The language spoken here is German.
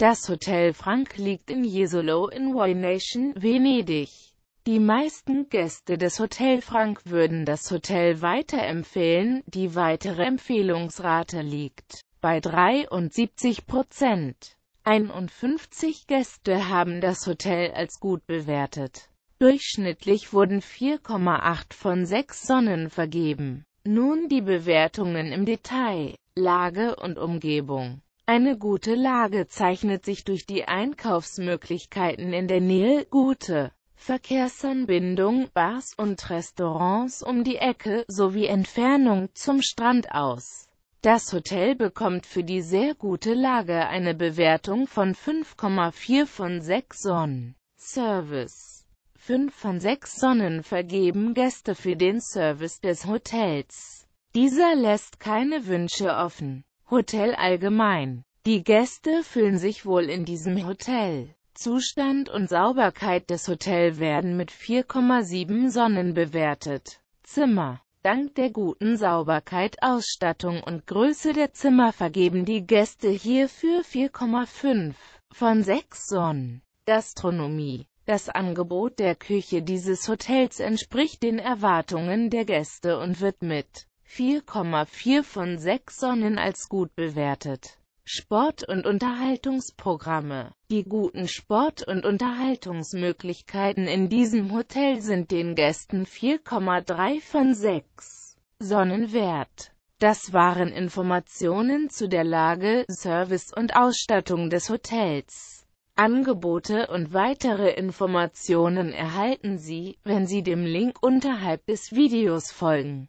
Das Hotel Frank liegt in Jesolo in Nation, Venedig. Die meisten Gäste des Hotel Frank würden das Hotel weiterempfehlen, die weitere Empfehlungsrate liegt bei 73 Prozent. 51 Gäste haben das Hotel als gut bewertet. Durchschnittlich wurden 4,8 von 6 Sonnen vergeben. Nun die Bewertungen im Detail, Lage und Umgebung. Eine gute Lage zeichnet sich durch die Einkaufsmöglichkeiten in der Nähe, gute Verkehrsanbindung, Bars und Restaurants um die Ecke, sowie Entfernung zum Strand aus. Das Hotel bekommt für die sehr gute Lage eine Bewertung von 5,4 von 6 Sonnen. Service 5 von 6 Sonnen vergeben Gäste für den Service des Hotels. Dieser lässt keine Wünsche offen. Hotel allgemein. Die Gäste fühlen sich wohl in diesem Hotel. Zustand und Sauberkeit des Hotels werden mit 4,7 Sonnen bewertet. Zimmer Dank der guten Sauberkeit, Ausstattung und Größe der Zimmer vergeben die Gäste hierfür 4,5 von 6 Sonnen. Gastronomie Das Angebot der Küche dieses Hotels entspricht den Erwartungen der Gäste und wird mit 4,4 von 6 Sonnen als gut bewertet. Sport- und Unterhaltungsprogramme Die guten Sport- und Unterhaltungsmöglichkeiten in diesem Hotel sind den Gästen 4,3 von 6 Sonnen wert. Das waren Informationen zu der Lage, Service und Ausstattung des Hotels. Angebote und weitere Informationen erhalten Sie, wenn Sie dem Link unterhalb des Videos folgen.